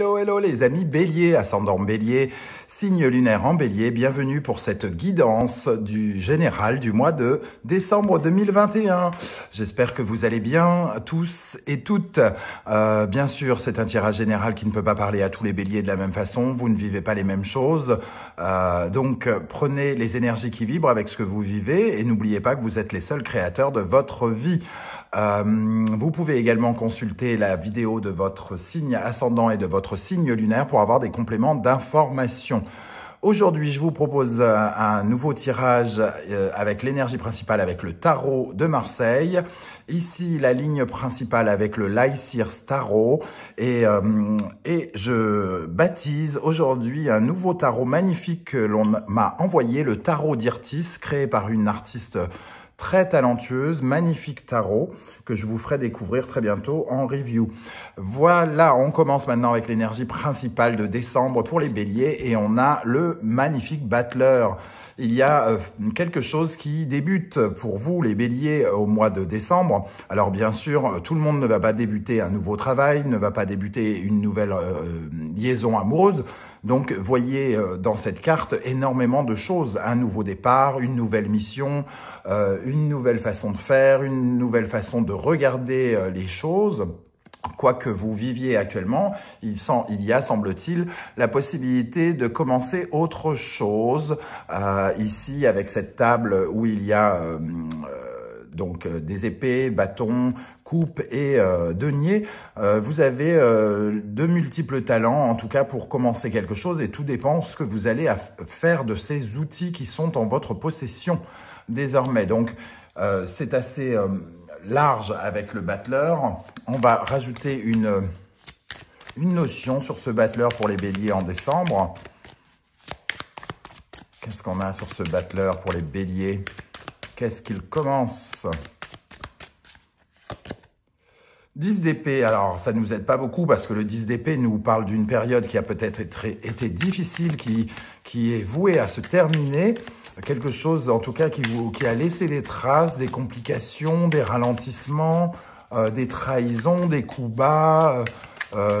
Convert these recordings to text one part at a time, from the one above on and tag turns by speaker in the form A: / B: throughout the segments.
A: Hello, hello les amis bélier, ascendant bélier, signe lunaire en bélier, bienvenue pour cette guidance du général du mois de décembre 2021. J'espère que vous allez bien tous et toutes. Euh, bien sûr, c'est un tirage général qui ne peut pas parler à tous les béliers de la même façon, vous ne vivez pas les mêmes choses. Euh, donc prenez les énergies qui vibrent avec ce que vous vivez et n'oubliez pas que vous êtes les seuls créateurs de votre vie. Euh, vous pouvez également consulter la vidéo de votre signe ascendant et de votre signe lunaire pour avoir des compléments d'information. Aujourd'hui, je vous propose euh, un nouveau tirage euh, avec l'énergie principale avec le tarot de Marseille. Ici, la ligne principale avec le Lycir Tarot. Et, et je baptise aujourd'hui un nouveau tarot magnifique que l'on m'a envoyé, le tarot d'Irtis, créé par une artiste très talentueuse, magnifique tarot que je vous ferai découvrir très bientôt en review. Voilà, on commence maintenant avec l'énergie principale de décembre pour les béliers et on a le magnifique battleur. Il y a euh, quelque chose qui débute pour vous, les béliers, au mois de décembre. Alors bien sûr, tout le monde ne va pas débuter un nouveau travail, ne va pas débuter une nouvelle euh, liaison amoureuse. Donc voyez euh, dans cette carte énormément de choses, un nouveau départ, une nouvelle mission, euh, une nouvelle façon de faire, une nouvelle façon de regarder euh, les choses quoi que vous viviez actuellement, il, y a, semble-t-il, la possibilité de commencer autre chose. ici, avec cette table où il y a donc des épées, bâtons, coupe et euh, denier, euh, vous avez euh, de multiples talents, en tout cas pour commencer quelque chose, et tout dépend ce que vous allez faire de ces outils qui sont en votre possession désormais. Donc, c'est assez large avec le battleur. On va rajouter une, une notion sur ce battleur pour les béliers en décembre. Qu'est-ce qu'on a sur ce battleur pour les béliers Qu'est-ce qu'il commence 10 d'épée, alors ça ne nous aide pas beaucoup parce que le 10 d'épée nous parle d'une période qui a peut-être été difficile, qui, est vouée à se terminer quelque chose en tout cas qui, a laissé des traces, des complications, des ralentissements, euh, des trahisons, des coups bas, euh,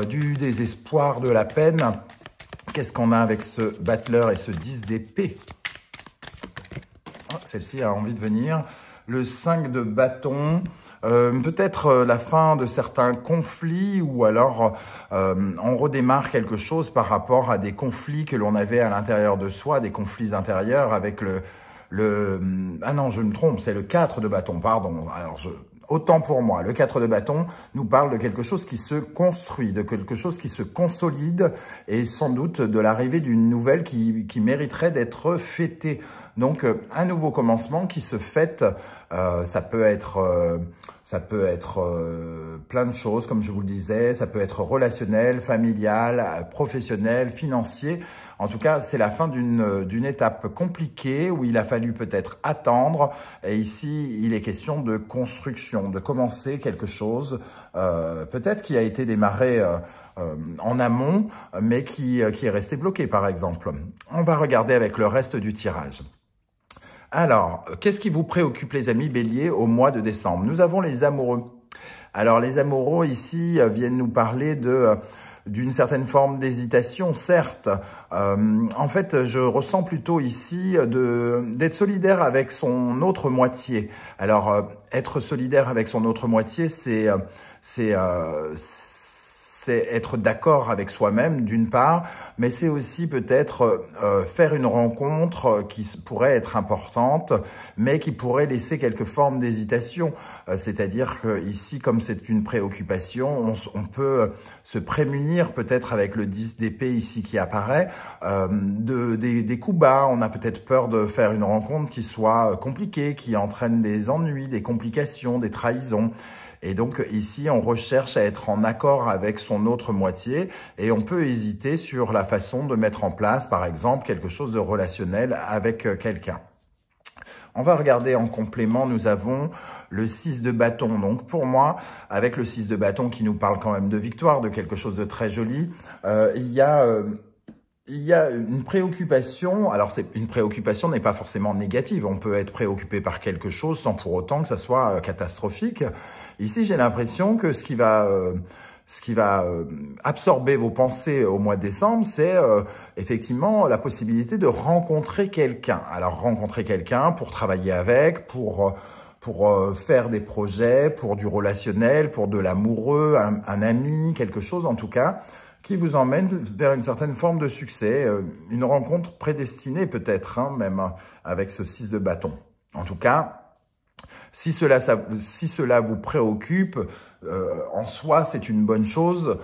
A: euh, du désespoir, de la peine. Qu'est-ce qu'on a avec ce battleur et ce 10 d'épée ah, Celle-ci a envie de venir le 5 de bâton, euh, peut-être euh, la fin de certains conflits ou alors euh, on redémarre quelque chose par rapport à des conflits que l'on avait à l'intérieur de soi, des conflits intérieurs avec le... le mm, ah non, je me trompe, c'est le 4 de bâton, pardon. Alors je, autant pour moi. Le 4 de bâton nous parle de quelque chose qui se construit, de quelque chose qui se consolide et sans doute de l'arrivée d'une nouvelle qui, qui mériterait d'être fêtée. Donc un nouveau commencement qui se fête euh, ça peut être, euh, ça peut être euh, plein de choses, comme je vous le disais. Ça peut être relationnel, familial, professionnel, financier. En tout cas, c'est la fin d'une étape compliquée où il a fallu peut-être attendre. Et ici, il est question de construction, de commencer quelque chose, peut-être qui a été démarré en amont, mais qui, qui est resté bloqué, par exemple. On va regarder avec le reste du tirage. Alors, qu'est-ce qui vous préoccupe les amis béliers au mois de décembre Nous avons les amoureux. Alors les amoureux ici viennent nous parler de euh, d'une certaine forme d'hésitation, certes. Euh, en fait, je ressens plutôt ici euh, de d'être solidaire avec son autre moitié. Alors, être solidaire avec son autre moitié, c'est c'est c'est être d'accord avec soi-même d'une part, mais c'est aussi peut-être euh, faire une rencontre euh, qui pourrait être importante, mais qui pourrait laisser quelques forme d'hésitation. Euh, c'est-à-dire que ici, comme c'est une préoccupation, on, peut se prémunir peut-être avec le 10 d'épée ici qui apparaît de, des, des, coups bas. On a peut-être peur de faire une rencontre qui soit compliquée, qui entraîne des ennuis, des complications, des trahisons. Et donc ici, on recherche à être en accord avec son autre moitié et on peut hésiter sur la façon de mettre en place, par exemple, quelque chose de relationnel avec euh, quelqu'un. On va regarder en complément, nous avons le 6 de bâton. Donc pour moi, avec le 6 de bâton qui nous parle quand même de victoire, de quelque chose de très joli, euh, il y a... Euh, il y a une préoccupation. Alors, c'est une préoccupation n'est pas forcément négative. On peut être préoccupé par quelque chose sans pour autant que ça soit euh, catastrophique. Ici, j'ai l'impression que ce qui va euh, ce qui va euh, absorber vos pensées au mois de décembre, c'est effectivement la possibilité de rencontrer quelqu'un. Alors rencontrer quelqu'un pour travailler avec, pour pour faire des projets, pour du relationnel, pour de l'amoureux, un, ami, quelque chose en tout cas qui vous emmène vers une certaine forme de succès, euh, une rencontre prédestinée peut-être, hein, même euh, avec ce 6 de bâton. En tout cas, si cela, si cela vous préoccupe, euh, en soi, c'est une bonne chose.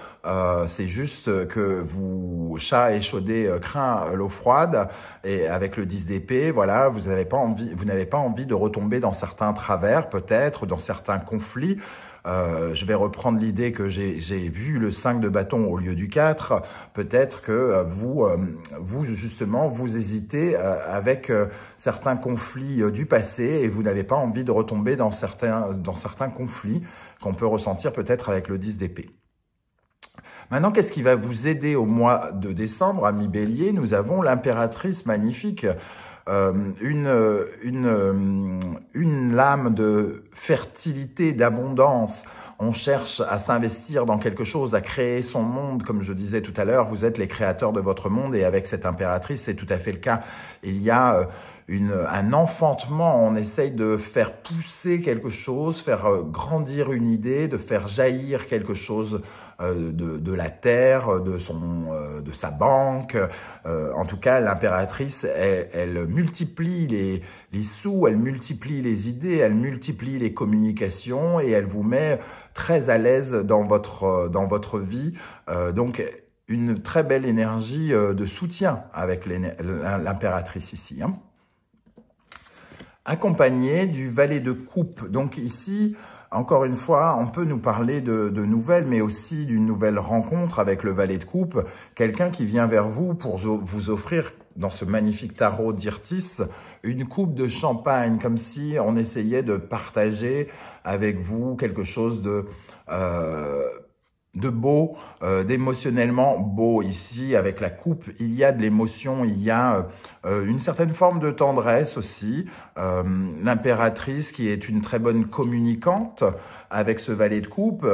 A: c'est juste que vous, chat échaudé, craint l'eau froide. Et avec le 10 d'épée, voilà, vous pas envie, vous n'avez pas envie de retomber dans certains travers, peut-être, dans certains conflits. Euh, je vais reprendre l'idée que j'ai vu le 5 de bâton au lieu du 4. Peut-être que euh, vous, euh, vous justement, vous hésitez avec certains conflits du passé et vous n'avez pas envie de retomber dans certains, dans certains conflits qu'on peut ressentir peut-être avec le 10 d'épée. Maintenant, qu'est-ce qui va vous aider au mois de décembre, ami Bélier Nous avons l'impératrice magnifique euh, une, euh, euh, une, lame de fertilité, d'abondance. On cherche à s'investir dans quelque chose, à créer son monde. Comme je disais tout à l'heure, vous êtes les créateurs de votre monde et avec cette impératrice, c'est tout à fait le cas. Il y a une, un enfantement. On essaye de faire pousser quelque chose, faire grandir une idée, de faire jaillir quelque chose euh, de, la terre, de, euh, sa banque. Euh, en tout cas, l'impératrice, elle, multiplie les, sous, elle multiplie les idées, elle multiplie les communications et elle vous met très à l'aise dans votre, dans votre vie. donc, une très belle énergie de soutien avec l'impératrice ici. Hein. Accompagnée du valet de coupe. Donc ici, encore une fois, on peut nous parler de, nouvelles, mais aussi d'une nouvelle rencontre avec le valet de coupe, quelqu'un qui vient vers vous pour vous offrir dans ce magnifique tarot d'Irtis, une coupe de champagne, comme si on essayait de partager avec vous quelque chose de euh, de beau, euh, d'émotionnellement beau. Ici, avec la coupe, il y a de l'émotion, il y a euh, euh, une certaine forme de tendresse aussi. L'impératrice, qui est une très bonne communicante avec ce valet de coupe,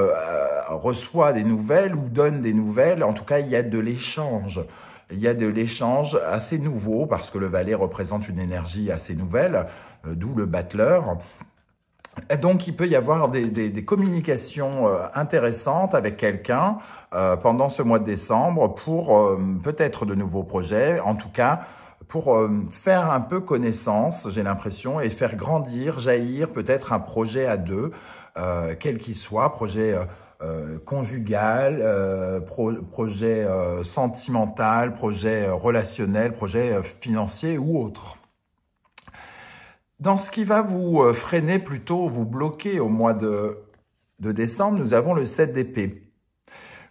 A: reçoit des nouvelles ou donne des nouvelles. En tout cas, il y a de l'échange. Il y a de l'échange assez nouveau parce que le valet représente une énergie assez nouvelle, d'où le battleur donc, il peut y avoir des, communications euh, intéressantes avec quelqu'un euh, pendant ce mois de décembre pour euh, peut-être de nouveaux projets, en tout cas pour faire un peu connaissance, j'ai l'impression, et faire grandir, jaillir peut-être un projet à deux, quel qu'il soit, projet conjugal, projet sentimental, projet relationnel, projet financier ou autre. Dans ce qui va vous euh, freiner plutôt, vous bloquer au mois de, décembre, nous avons le 7 d'épée.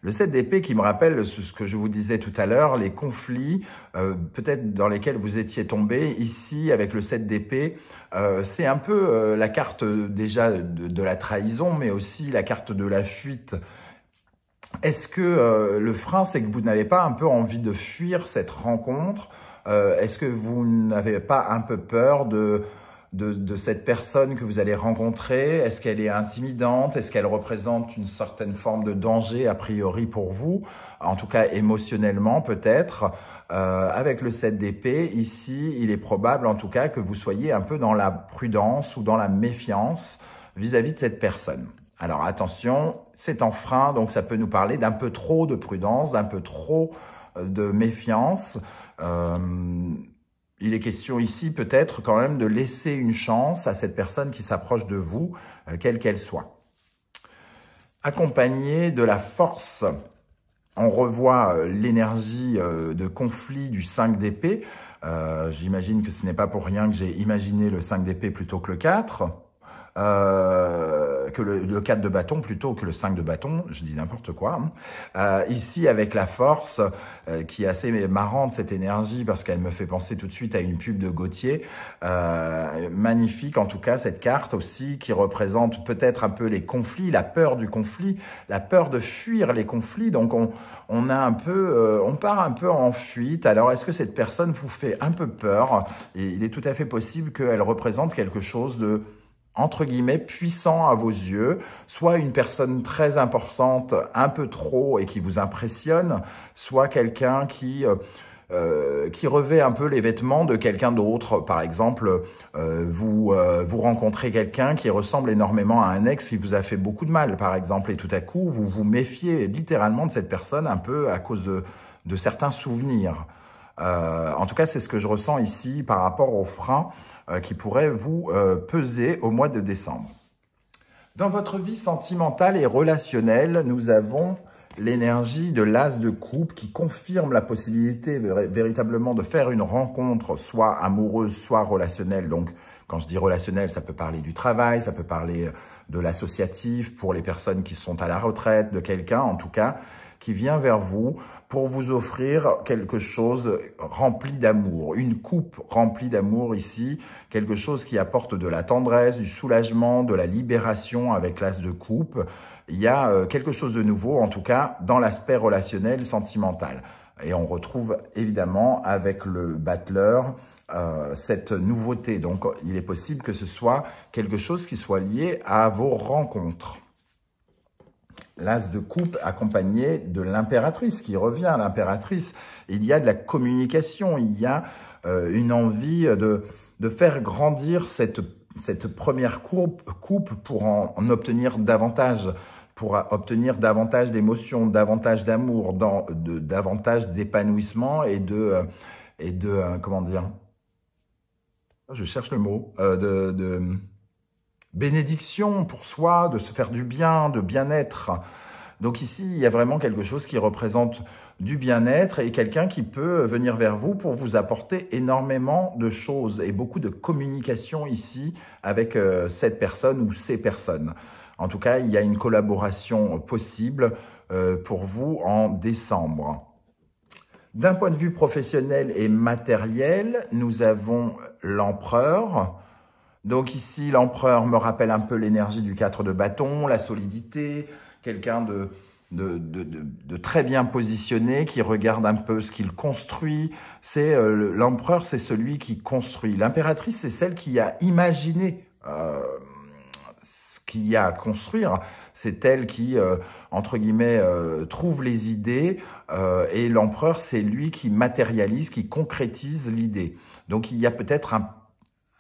A: Le 7 d'épée qui me rappelle ce que je vous disais tout à l'heure, les conflits euh, peut-être dans lesquels vous étiez tombé. Ici, avec le 7 d'épée, euh, c'est un peu la carte déjà de, la trahison, mais aussi la carte de la fuite. Est-ce que le frein, c'est que vous n'avez pas un peu envie de fuir cette rencontre Est-ce que vous n'avez pas un peu peur de de, cette personne que vous allez rencontrer Est-ce qu'elle est intimidante Est-ce qu'elle représente une certaine forme de danger a priori pour vous En tout cas émotionnellement peut-être. Euh, avec le 7 d'épée, ici, il est probable en tout cas que vous soyez un peu dans la prudence ou dans la méfiance vis-à-vis de cette personne. Alors attention, c'est en frein, donc ça peut nous parler d'un peu trop de prudence, d'un peu trop euh, de méfiance. Euh, il est question ici peut-être quand même de laisser une chance à cette personne qui s'approche de vous, euh, quelle qu'elle soit. Accompagné de la force, on revoit euh, l'énergie euh, de conflit du 5 d'épée. J'imagine que ce n'est pas pour rien que j'ai imaginé le 5 d'épée plutôt que le 4. Euh, que le, le, 4 de bâton plutôt que le 5 de bâton, je dis n'importe quoi. Hein. Euh, ici, avec la force, euh, qui est assez marrante, cette énergie, parce qu'elle me fait penser tout de suite à une pub de Gauthier. Euh, magnifique, en tout cas, cette carte aussi, qui représente peut-être un peu les conflits, la peur du conflit, la peur de fuir les conflits. Donc, on, on a un peu, on part un peu en fuite. Alors, est-ce que cette personne vous fait un peu peur Et Il est tout à fait possible qu'elle représente quelque chose de entre guillemets, puissant à vos yeux, soit une personne très importante, un peu trop et qui vous impressionne, soit quelqu'un qui... Euh, euh, qui revêt un peu les vêtements de quelqu'un d'autre. Par exemple, euh, vous vous rencontrez quelqu'un qui ressemble énormément à un ex qui vous a fait beaucoup de mal, par exemple, et tout à coup, vous vous méfiez littéralement de cette personne un peu à cause de, de certains souvenirs. en tout cas, c'est ce que je ressens ici par rapport au frein euh, qui pourrait vous euh, peser au mois de décembre. Dans votre vie sentimentale et relationnelle, nous avons l'énergie de l'as de coupe qui confirme la possibilité véritablement de faire une rencontre, soit amoureuse, soit relationnelle. Donc, quand je dis relationnelle, ça peut parler du travail, ça peut parler euh, de l'associatif pour les personnes qui sont à la retraite, de quelqu'un en tout cas qui vient vers vous pour vous offrir quelque chose rempli d'amour, une coupe remplie d'amour ici, quelque chose qui apporte de la tendresse, du soulagement, de la libération avec l'as de coupe. Il y a euh, quelque chose de nouveau, en tout cas, dans l'aspect relationnel, sentimental. Et on retrouve évidemment avec le battleur euh, cette nouveauté. Donc, il est possible que ce soit quelque chose qui soit lié à vos rencontres l'as de coupe accompagné de l'impératrice qui revient, l'impératrice. Il y a de la communication, il y a euh, une envie de, de faire grandir cette, cette première coupe, coupe pour en, obtenir davantage pour obtenir davantage d'émotions, davantage d'amour, davantage d'épanouissement et de, euh, et de, euh, comment dire, je cherche le mot, de bénédiction pour soi, de se faire du bien, de bien-être. Donc ici, il y a vraiment quelque chose qui représente du bien-être et quelqu'un qui peut venir vers vous pour vous apporter énormément de choses et beaucoup de communication ici avec euh, cette personne ou ces personnes. En tout cas, il y a une collaboration possible euh, pour vous en décembre. D'un point de vue professionnel et matériel, nous avons l'empereur donc ici, l'empereur me rappelle un peu l'énergie du 4 de bâton, la solidité, quelqu'un de, très bien positionné, qui regarde un peu ce qu'il construit. C'est euh, L'empereur, c'est celui qui construit. L'impératrice, c'est celle qui a imaginé euh, ce qu'il y a à construire. C'est elle qui, euh, entre guillemets, trouve les idées. et l'empereur, c'est lui qui matérialise, qui concrétise l'idée. Donc il y a peut-être un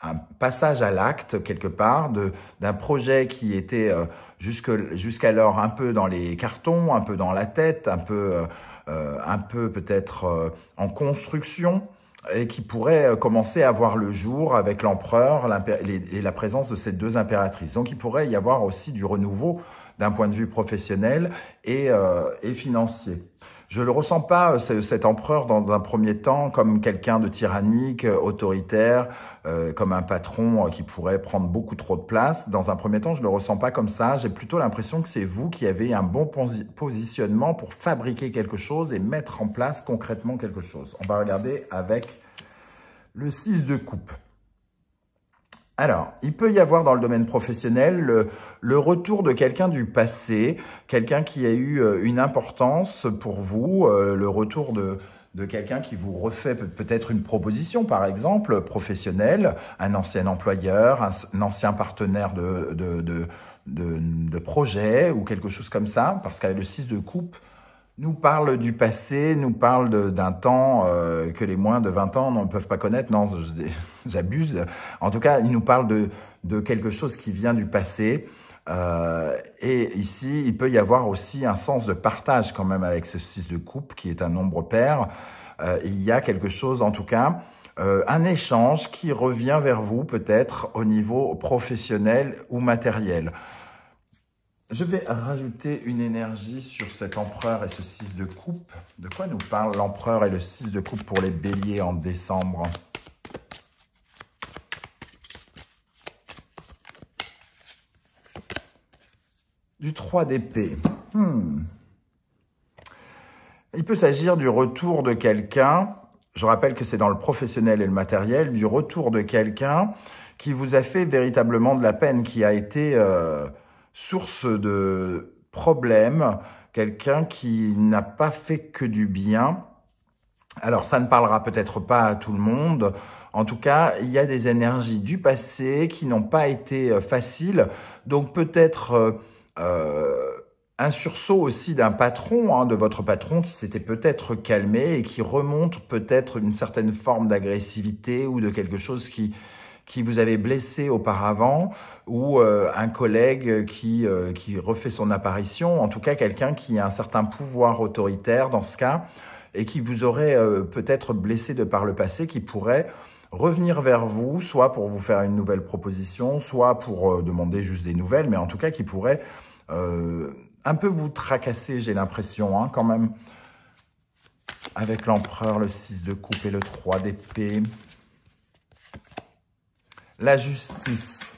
A: un passage à l'acte quelque part d'un projet qui était euh, jusque jusqu'alors un peu dans les cartons, un peu dans la tête, un peu euh, euh, un peu peut-être en construction et qui pourrait commencer à voir le jour avec l'empereur et la présence de ces deux impératrices. Donc il pourrait y avoir aussi du renouveau d'un point de vue professionnel et, et financier. Je le ressens pas, euh, cet empereur, dans un premier temps, comme quelqu'un de tyrannique, euh, autoritaire, euh, comme un patron qui pourrait prendre beaucoup trop de place. Dans un premier temps, je le ressens pas comme ça. J'ai plutôt l'impression que c'est vous qui avez un bon positionnement pour fabriquer quelque chose et mettre en place concrètement quelque chose. On va regarder avec le 6 de coupe. Alors, il peut y avoir dans le domaine professionnel le, retour de quelqu'un du passé, quelqu'un qui a eu euh, une importance pour vous, euh, le retour de, quelqu'un qui vous refait peut-être une proposition, par exemple, professionnelle, un ancien employeur, un, ancien partenaire de, de projet ou quelque chose comme ça, parce qu'avec le 6 de coupe, nous parle du passé, nous parle d'un temps euh, que les moins de 20 ans ne peuvent pas connaître. Non, j'abuse. En tout cas, il nous parle de, quelque chose qui vient du passé. Euh, et ici, il peut y avoir aussi un sens de partage quand même avec ce 6 de coupe qui est un nombre pair. Euh, il y a quelque chose, en tout cas, un échange qui revient vers vous peut-être au niveau professionnel ou matériel. Je vais rajouter une énergie sur cet empereur et ce 6 de coupe. De quoi nous parle l'empereur et le 6 de coupe pour les béliers en décembre Du 3 d'épée. Hmm. Il peut s'agir du retour de quelqu'un, je rappelle que c'est dans le professionnel et le matériel, du retour de quelqu'un qui vous a fait véritablement de la peine, qui a été... Euh, source de problèmes, quelqu'un qui n'a pas fait que du bien. Alors ça ne parlera peut-être pas à tout le monde. En tout cas, il y a des énergies du passé qui n'ont pas été euh, faciles. Donc peut-être euh, euh, un sursaut aussi d'un patron, hein, de votre patron qui s'était peut-être calmé et qui remonte peut-être une certaine forme d'agressivité ou de quelque chose qui qui vous avez blessé auparavant ou euh, un collègue qui, euh, qui refait son apparition, en tout cas quelqu'un qui a un certain pouvoir autoritaire dans ce cas et qui vous aurait euh, peut-être blessé de par le passé, qui pourrait revenir vers vous, soit pour vous faire une nouvelle proposition, soit pour demander juste des nouvelles, mais en tout cas qui pourrait un peu vous tracasser, j'ai l'impression, hein, quand même. Avec l'empereur, le 6 de coupe et le 3 d'épée la justice.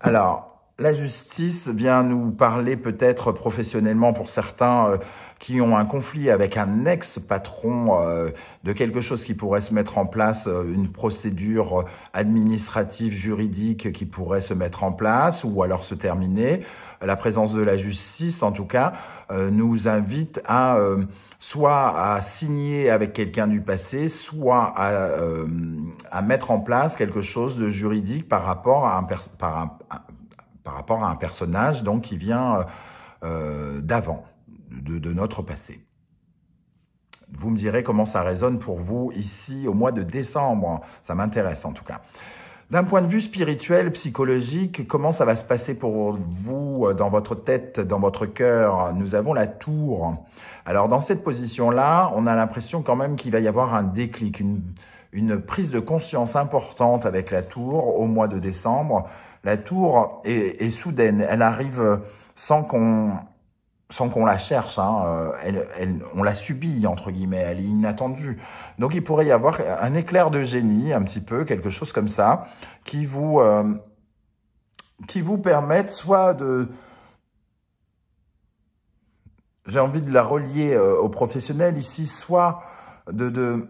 A: Alors, la justice vient nous parler peut-être professionnellement pour certains euh, qui ont un conflit avec un ex-patron euh, de quelque chose qui pourrait se mettre en place, euh, une procédure administrative, juridique qui pourrait se mettre en place ou alors se terminer la présence de la justice en tout cas, euh, nous invite à euh, soit à signer avec quelqu'un du passé, soit euh, à, mettre en place quelque chose de juridique par rapport à un, par rapport à un personnage donc, qui vient d'avant, de notre passé. Vous me direz comment ça résonne pour vous ici au mois de décembre. Ça m'intéresse en tout cas. D'un point de vue spirituel, psychologique, comment ça va se passer pour vous euh, dans votre tête, dans votre cœur Nous avons la tour. Alors dans cette position-là, on a l'impression quand même qu'il va y avoir un déclic, une, prise de conscience importante avec la tour au mois de décembre. La tour est soudaine, elle arrive sans qu'on sans qu'on la cherche, hein, euh, on la subit, entre guillemets, elle est inattendue. Donc il pourrait y avoir un éclair de génie, un petit peu, quelque chose comme ça, qui vous, euh, vous permette soit de... J'ai envie de la relier euh, au professionnel ici, soit de, de,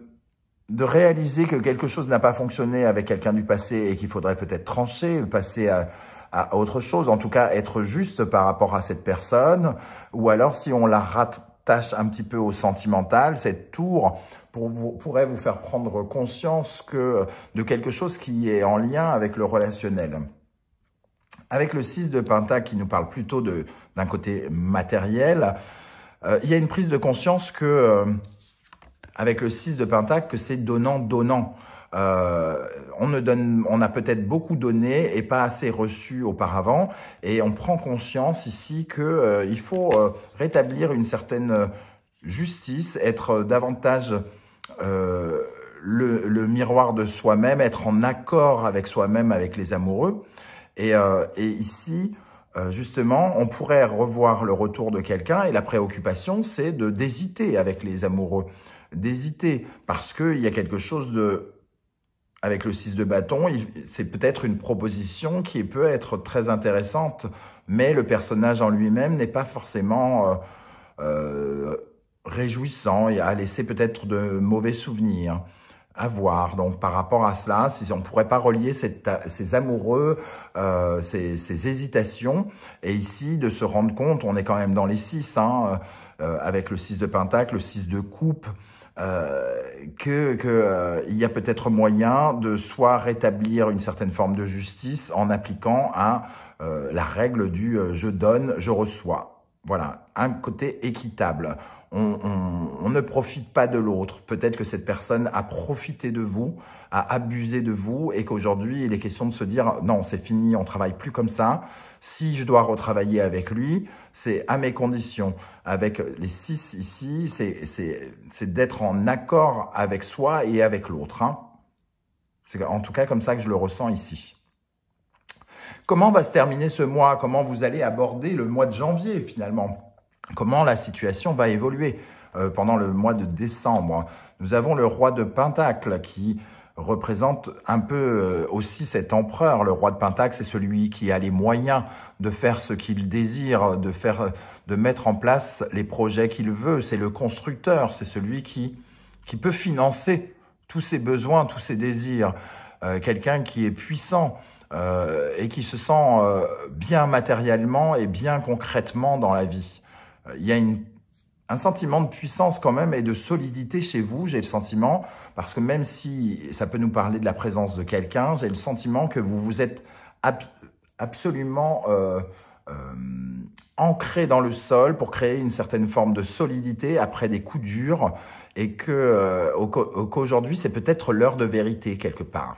A: de réaliser que quelque chose n'a pas fonctionné avec quelqu'un du passé et qu'il faudrait peut-être trancher, passer à à autre chose, en tout cas être juste par rapport à cette personne, ou alors si on la rattache un petit peu au sentimental, cette tour pour vous, pourrait vous faire prendre conscience que de quelque chose qui est en lien avec le relationnel. Avec le 6 de Pentacle qui nous parle plutôt d'un côté matériel, euh, il y a une prise de conscience que, euh, avec le 6 de Pentacle, que c'est donnant-donnant. Euh, on ne donne, on a peut-être beaucoup donné et pas assez reçu auparavant, et on prend conscience ici que euh, il faut euh, rétablir une certaine justice, être davantage le, miroir de soi-même, être en accord avec soi-même, avec les amoureux, et, ici. justement, on pourrait revoir le retour de quelqu'un et la préoccupation, c'est de d'hésiter avec les amoureux, d'hésiter parce qu'il y a quelque chose de avec le 6 de bâton, c'est peut-être une proposition qui peut être très intéressante, mais le personnage en lui-même n'est pas forcément euh, euh, réjouissant et a laissé peut-être de mauvais souvenirs à voir. Donc par rapport à cela, si on pourrait pas relier ces amoureux, euh, ces, hésitations, et ici de se rendre compte, on est quand même dans les 6. Euh, avec le 6 de pentacle, le 6 de coupe, euh, que qu'il euh, y a peut-être moyen de soit rétablir une certaine forme de justice en appliquant à la règle du je donne, je reçois. Voilà, un côté équitable. On, on ne profite pas de l'autre. Peut-être que cette personne a profité de vous, a abusé de vous, et qu'aujourd'hui il est question de se dire non, c'est fini, on travaille plus comme ça. Si je dois retravailler avec lui, c'est à mes conditions. Avec les six ici, c'est d'être en accord avec soi et avec l'autre. Hein. C'est en tout cas comme ça que je le ressens ici. Comment va se terminer ce mois Comment vous allez aborder le mois de janvier finalement Comment la situation va évoluer euh, pendant le mois de décembre Nous avons le roi de Pentacle qui représente un peu euh, aussi cet empereur. Le roi de Pentax c'est celui qui a les moyens de faire ce qu'il désire, de faire, de mettre en place les projets qu'il veut. C'est le constructeur, c'est celui qui, qui peut financer tous ses besoins, tous ses désirs. Euh, quelqu'un qui est puissant euh, et qui se sent bien matériellement et bien concrètement dans la vie. Il y a une un sentiment de puissance quand même et de solidité chez vous, j'ai le sentiment, parce que même si ça peut nous parler de la présence de quelqu'un, j'ai le sentiment que vous vous êtes absolument euh, euh, ancré dans le sol pour créer une certaine forme de solidité après des coups durs et que euh, qu'aujourd'hui c'est peut-être l'heure de vérité quelque part.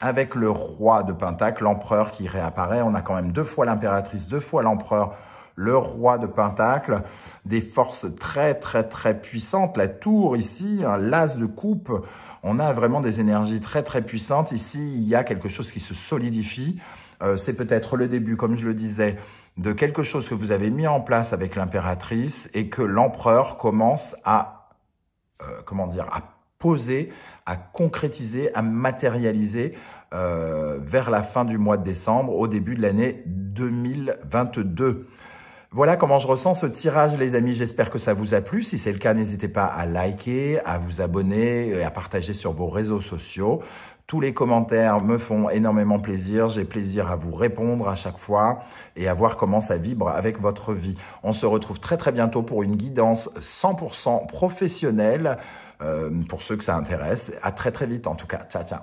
A: Avec le roi de Pentacle, l'empereur qui réapparaît, on a quand même deux fois l'impératrice, deux fois l'empereur, le roi de Pentacle, des forces très très très puissantes, la tour ici, l'as de coupe, on a vraiment des énergies très très puissantes. Ici, il y a quelque chose qui se solidifie. Euh, c'est peut-être le début, comme je le disais, de quelque chose que vous avez mis en place avec l'impératrice et que l'empereur commence à, euh, comment dire, à poser, à concrétiser, à matérialiser euh, vers la fin du mois de décembre, au début de l'année 2022. Voilà comment je ressens ce tirage, les amis. J'espère que ça vous a plu. Si c'est le cas, n'hésitez pas à liker, à vous abonner et à partager sur vos réseaux sociaux. Tous les commentaires me font énormément plaisir. J'ai plaisir à vous répondre à chaque fois et à voir comment ça vibre avec votre vie. On se retrouve très très bientôt pour une guidance 100% professionnelle euh, pour ceux que ça intéresse. À très très vite en tout cas. Ciao ciao.